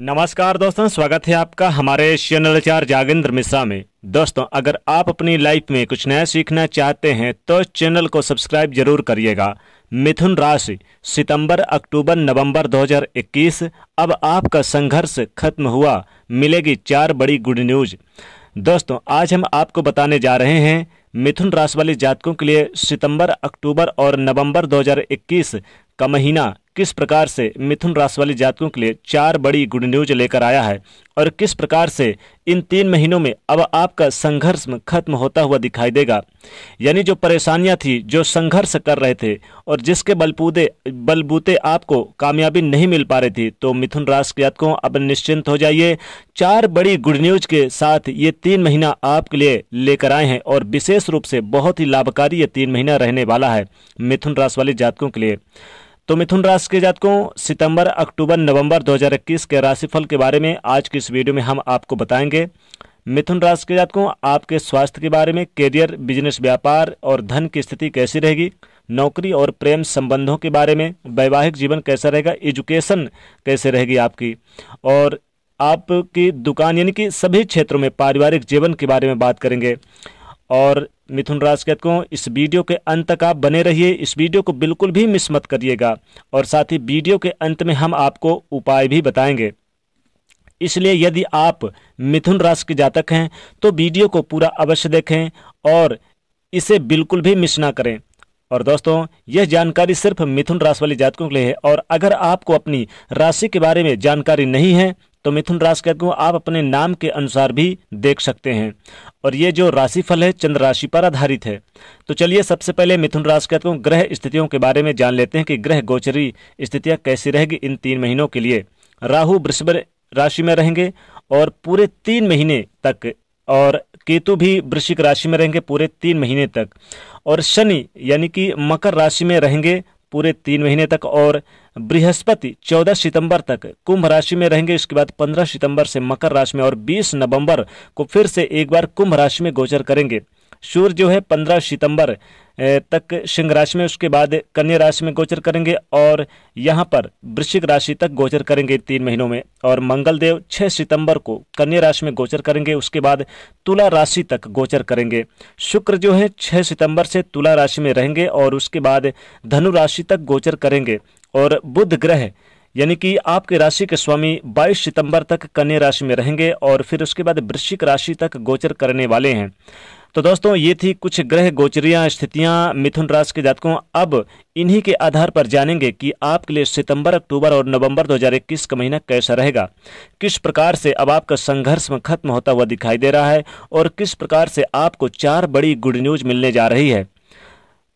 नमस्कार दोस्तों स्वागत है आपका हमारे चैनल चार जागेंद्र मिश्रा में दोस्तों अगर आप अपनी लाइफ में कुछ नया सीखना चाहते हैं तो चैनल को सब्सक्राइब जरूर करिएगा मिथुन राशि सितंबर अक्टूबर नवंबर 2021 अब आपका संघर्ष खत्म हुआ मिलेगी चार बड़ी गुड न्यूज दोस्तों आज हम आपको बताने जा रहे हैं मिथुन राशि वाले जातकों के लिए सितंबर अक्टूबर और नवंबर 2021 का महीना किस प्रकार से मिथुन राशि वाले जातकों के लिए चार बड़ी गुड न्यूज लेकर आया है और किस प्रकार से इन तीन महीनों में अब आपका संघर्ष खत्म होता हुआ दिखाई देगा यानी जो परेशानियां थी जो संघर्ष कर रहे थे और जिसके बलबूते बलबूते आपको कामयाबी नहीं मिल पा रही थी तो मिथुन राशि के जातकों अब निश्चिंत हो जाइए चार बड़ी गुड न्यूज के साथ ये तीन महीना आपके लिए लेकर आए हैं और विशेष रूप से बहुत ही लाभकारी ये तीन महीना रहने वाला है मिथुन राशि वाले जातकों के लिए तो मिथुन राशि के जातकों सितंबर अक्टूबर नवंबर 2021 के राशिफल के बारे में आज की इस वीडियो में हम आपको बताएंगे मिथुन राशि के जातकों आपके स्वास्थ्य के बारे में करियर बिजनेस व्यापार और धन की स्थिति कैसी रहेगी नौकरी और प्रेम संबंधों के बारे में वैवाहिक जीवन कैसा रहेगा एजुकेशन कैसे रहेगी आपकी और आपकी दुकान यानी कि सभी क्षेत्रों में पारिवारिक जीवन के बारे में बात करेंगे और मिथुन राज कहते इस वीडियो के अंत तक आप बने रहिए इस वीडियो को बिल्कुल भी मिस मत करिएगा और साथ ही वीडियो के अंत में हम आपको उपाय भी बताएंगे इसलिए यदि आप मिथुन राशि के जातक हैं तो वीडियो को पूरा अवश्य देखें और इसे बिल्कुल भी मिस ना करें और दोस्तों यह जानकारी सिर्फ मिथुन राशि वाले जातकों के लिए है और अगर आपको अपनी राशि के बारे में जानकारी नहीं है तो मिथुन राशि के को आप अपने नाम के अनुसार भी देख सकते हैं और ये जो राशिफल है चंद्र राशि पर आधारित है तो चलिए सबसे पहले मिथुन राशि के को ग्रह स्थितियों के बारे में जान लेते हैं कि ग्रह गोचरी स्थितियाँ कैसी रहेगी इन तीन महीनों के लिए राहु वृषभ राशि में रहेंगे और पूरे तीन महीने तक और केतु भी वृश्चिक राशि में रहेंगे पूरे तीन महीने तक और शनि यानी कि मकर राशि में रहेंगे पूरे तीन महीने तक और बृहस्पति 14 सितंबर तक कुंभ राशि में रहेंगे इसके बाद 15 सितंबर से मकर राशि में और 20 नवंबर को फिर से एक बार कुंभ राशि में गोचर करेंगे सूर्य जो है पंद्रह सितंबर तक सिंह राशि में उसके बाद कन्या राशि में गोचर करेंगे और यहाँ पर वृश्चिक राशि तक गोचर करेंगे तीन महीनों में और मंगलदेव 6 सितंबर को कन्या राशि में गोचर करेंगे उसके बाद तुला राशि तक गोचर करेंगे शुक्र जो है 6 सितंबर से तुला राशि में रहेंगे और उसके बाद धनु राशि तक गोचर करेंगे और बुध ग्रह यानी कि आपके राशि के स्वामी 22 सितंबर तक कन्या राशि में रहेंगे और फिर उसके बाद वृश्चिक राशि तक गोचर करने वाले हैं तो दोस्तों ये थी कुछ ग्रह गोचरियां स्थितियां मिथुन राशि के जातकों अब इन्हीं के आधार पर जानेंगे कि आपके लिए सितंबर अक्टूबर और नवंबर 2021 का महीना कैसा रहेगा किस प्रकार से अब आपका संघर्ष में खत्म होता हुआ दिखाई दे रहा है और किस प्रकार से आपको चार बड़ी गुड न्यूज मिलने जा रही है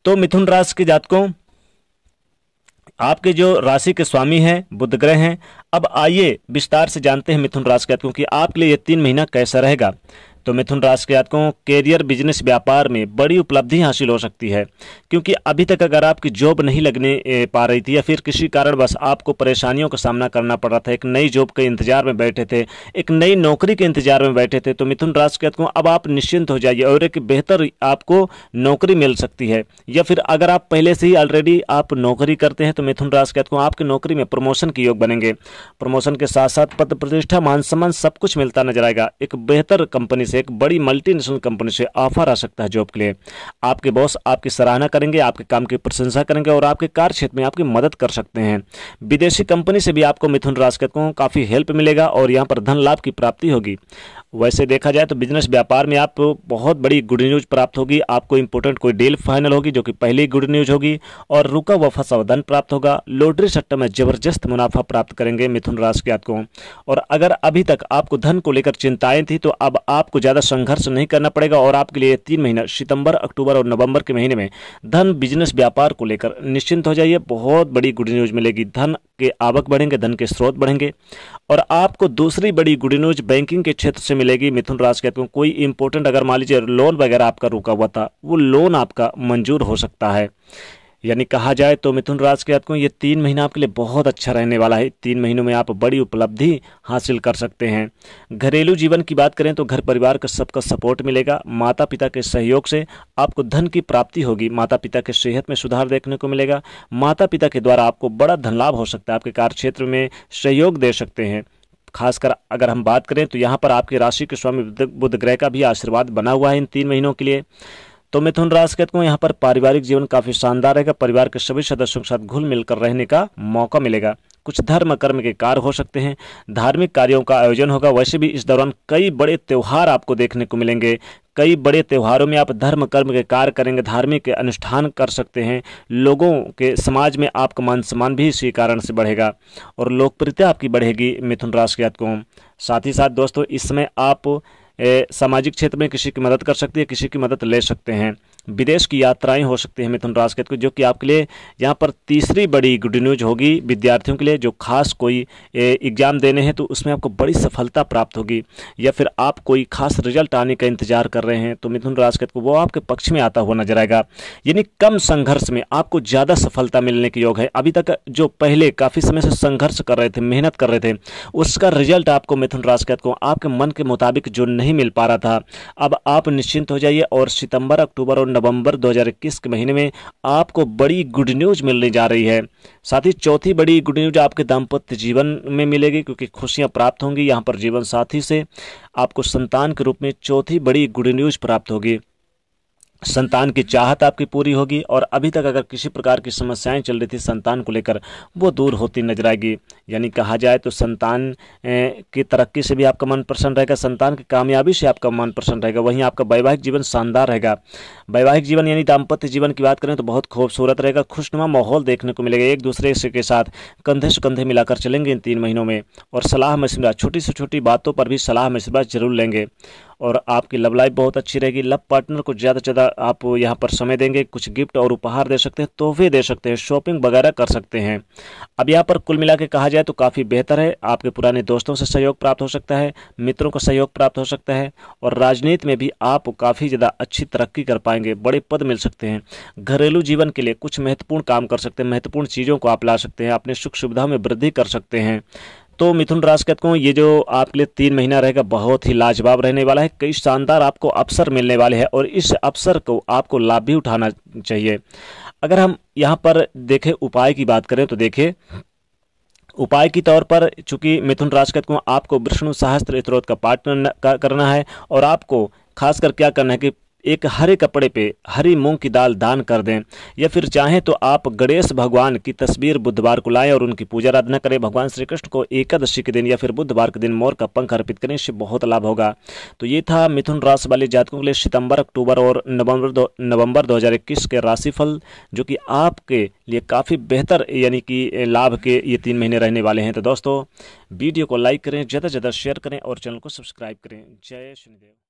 तो मिथुन राशि के जातकों आपके जो राशि के स्वामी हैं बुध ग्रह हैं अब आइए विस्तार से जानते हैं मिथुन राशि के जातकों की आपके लिए ये तीन महीना कैसा रहेगा तो मिथुन राशि के जातकों कैरियर बिजनेस व्यापार में बड़ी उपलब्धि हासिल हो सकती है क्योंकि अभी तक अगर आपकी जॉब नहीं लगने पा रही थी या फिर किसी कारण बस आपको परेशानियों का सामना करना पड़ रहा था एक नई जॉब के इंतजार में बैठे थे एक नई नौकरी के इंतजार में बैठे थे तो मिथुन राशि के जातकों अब आप निश्चिंत हो जाइए और एक बेहतर आपको नौकरी मिल सकती है या फिर अगर आप पहले से ही ऑलरेडी आप नौकरी करते हैं तो मिथुन राशि के जातकों आपकी नौकरी में प्रमोशन के योग बनेंगे प्रमोशन के साथ साथ पद प्रतिष्ठा मान सम्मान सब कुछ मिलता नजर आएगा एक बेहतर कंपनी से एक बड़ी मल्टीनेशनल कंपनी से ऑफर आ सकता है जॉब के लिए आपके बॉस आपकी सराहना करेंगे आपके काम की प्रशंसा करेंगे और आपके कार्य क्षेत्र में आपकी मदद कर सकते हैं विदेशी कंपनी से भी आपको मिथुन राशि को काफ़ी हेल्प मिलेगा और यहाँ पर धन लाभ की प्राप्ति होगी वैसे देखा जाए तो बिजनेस व्यापार में आप बहुत बड़ी गुड न्यूज़ प्राप्त होगी आपको इंपोर्टेंट कोई डील फाइनल होगी जो कि पहली गुड न्यूज़ होगी और रुका हुआ फंसा धन प्राप्त होगा लॉटरी सट्टा में जबरदस्त मुनाफा प्राप्त करेंगे मिथुन राशि के आपको और अगर अभी तक आपको धन को लेकर चिंताएं थी तो अब आपको ज़्यादा संघर्ष नहीं करना पड़ेगा और आपके लिए तीन महीना सितंबर अक्टूबर और नवंबर के महीने में धन बिजनेस व्यापार को लेकर निश्चिंत हो जाइए बहुत बड़ी गुड न्यूज मिलेगी धन के आवक बढ़ेंगे धन के स्रोत बढ़ेंगे और आपको दूसरी बड़ी गुड न्यूज बैंकिंग के क्षेत्र से मिलेगी मिथुन राशि के कोई इंपॉर्टेंट अगर मान लीजिए लोन वगैरह आपका रुका हुआ था वो लोन आपका मंजूर हो सकता है यानी कहा जाए तो मिथुन राशि के जातकों ये तीन महीना आपके लिए बहुत अच्छा रहने वाला है तीन महीनों में आप बड़ी उपलब्धि हासिल कर सकते हैं घरेलू जीवन की बात करें तो घर परिवार का सबका सपोर्ट मिलेगा माता पिता के सहयोग से आपको धन की प्राप्ति होगी माता पिता के सेहत में सुधार देखने को मिलेगा माता पिता के द्वारा आपको बड़ा धन लाभ हो सकता है आपके कार्यक्षेत्र में सहयोग दे सकते हैं खासकर अगर हम बात करें तो यहाँ पर आपकी राशि के स्वामी बुद्ध ग्रह का भी आशीर्वाद बना हुआ है इन तीन महीनों के लिए तो मिथुन राशि के को यहाँ पर पारिवारिक जीवन काफी शानदार रहेगा परिवार के सभी सदस्यों के साथ घुल मिलकर रहने का मौका मिलेगा कुछ धर्म कर्म के कार्य हो सकते हैं धार्मिक कार्यों का आयोजन होगा वैसे भी इस दौरान कई बड़े त्यौहार आपको देखने को मिलेंगे कई बड़े त्योहारों में आप धर्म कर्म के कार्य करेंगे धार्मिक अनुष्ठान कर सकते हैं लोगों के समाज में आपका मान सम्मान भी इसी कारण से बढ़ेगा और लोकप्रियता आपकी बढ़ेगी मिथुन राशि के को साथ ही साथ दोस्तों इस समय आप सामाजिक क्षेत्र में किसी की मदद कर सकती है किसी की मदद ले सकते हैं विदेश की यात्राएं हो सकती हैं मिथुन राशि के तो जो कि आपके लिए यहाँ पर तीसरी बड़ी गुड न्यूज होगी विद्यार्थियों के लिए जो खास कोई एग्जाम देने हैं तो उसमें आपको बड़ी सफलता प्राप्त होगी या फिर आप कोई खास रिजल्ट आने का इंतजार कर रहे हैं तो मिथुन राशि के तो वो आपके पक्ष में आता हुआ नजर आएगा यानी कम संघर्ष में आपको ज़्यादा सफलता मिलने के योग है अभी तक जो पहले काफ़ी समय से संघर्ष कर रहे थे मेहनत कर रहे थे उसका रिजल्ट आपको मिथुन राशि को तो आपके मन के मुताबिक जो नहीं मिल पा रहा था अब आप निश्चिंत हो जाइए और सितंबर अक्टूबर और नवंबर 2021 के महीने में आपको बड़ी गुड न्यूज़ मिलने जा रही है साथ ही चौथी बड़ी गुड न्यूज़ आपके दाम्पत्य जीवन में मिलेगी क्योंकि खुशियां प्राप्त होंगी यहां पर जीवन साथी से आपको संतान के रूप में चौथी बड़ी गुड न्यूज़ प्राप्त होगी संतान की चाहत आपकी पूरी होगी और अभी तक अगर किसी प्रकार की समस्याएं चल रही थी संतान को लेकर वो दूर होती नजर आएगी यानी कहा जाए तो संतान की तरक्की से भी आपका मन प्रसन्न रहेगा संतान की कामयाबी से आपका मन प्रसन्न रहेगा वहीं आपका वैवाहिक जीवन शानदार रहेगा वैवाहिक जीवन यानी दाम्पत्य जीवन की बात करें तो बहुत खूबसूरत रहेगा खुशनुमा माहौल देखने को मिलेगा एक दूसरे के साथ कंधे से कंधे मिलाकर चलेंगे इन तीन महीनों में और सलाह मशवरा छोटी से छोटी बातों पर भी सलाह मशवरा जरूर लेंगे और आपकी लव लाइफ बहुत अच्छी रहेगी लव पार्टनर को ज़्यादा से ज़्यादा आप यहाँ पर समय देंगे कुछ गिफ्ट और उपहार दे सकते हैं तोहफे दे सकते हैं शॉपिंग वगैरह कर सकते हैं अब यहाँ पर कुल मिला के कहा जाए तो काफ़ी बेहतर है आपके पुराने दोस्तों से सहयोग प्राप्त हो सकता है मित्रों का सहयोग प्राप्त हो सकता है और राजनीति में भी आप काफ़ी ज़्यादा अच्छी तरक्की कर पाएंगे जाएंगे बड़े पद मिल सकते हैं घरेलू जीवन के लिए कुछ महत्वपूर्ण काम कर सकते हैं महत्वपूर्ण चीज़ों को आप ला सकते हैं अपने सुख सुविधाओं में वृद्धि कर सकते हैं तो मिथुन राशि कहते हैं ये जो आपके लिए तीन महीना रहेगा बहुत ही लाजवाब रहने वाला है कई शानदार आपको अवसर मिलने वाले हैं और इस अवसर को आपको लाभ भी उठाना चाहिए अगर हम यहाँ पर देखें उपाय की बात करें तो देखिए उपाय के तौर पर चूंकि मिथुन राशि कहते हैं आपको विष्णु सहस्त्र स्त्रोत का पाठ करना है और आपको खासकर क्या करना है कि एक हरे कपड़े पे हरी मूंग की दाल दान कर दें या फिर चाहें तो आप गणेश भगवान की तस्वीर बुधवार को लाएं और उनकी पूजा आराधना करें भगवान श्री कृष्ण को एकादशी के दिन या फिर बुधवार के दिन मोर का पंख अर्पित करें इससे बहुत लाभ होगा तो ये था मिथुन राशि वाले जातकों के लिए सितंबर अक्टूबर और नवंबर दो नवंबर दो के राशिफल जो कि आपके लिए काफ़ी बेहतर यानी कि लाभ के ये तीन महीने रहने वाले हैं तो दोस्तों वीडियो को लाइक करें ज़्यादा से ज़्यादा शेयर करें और चैनल को सब्सक्राइब करें जय शनिदेव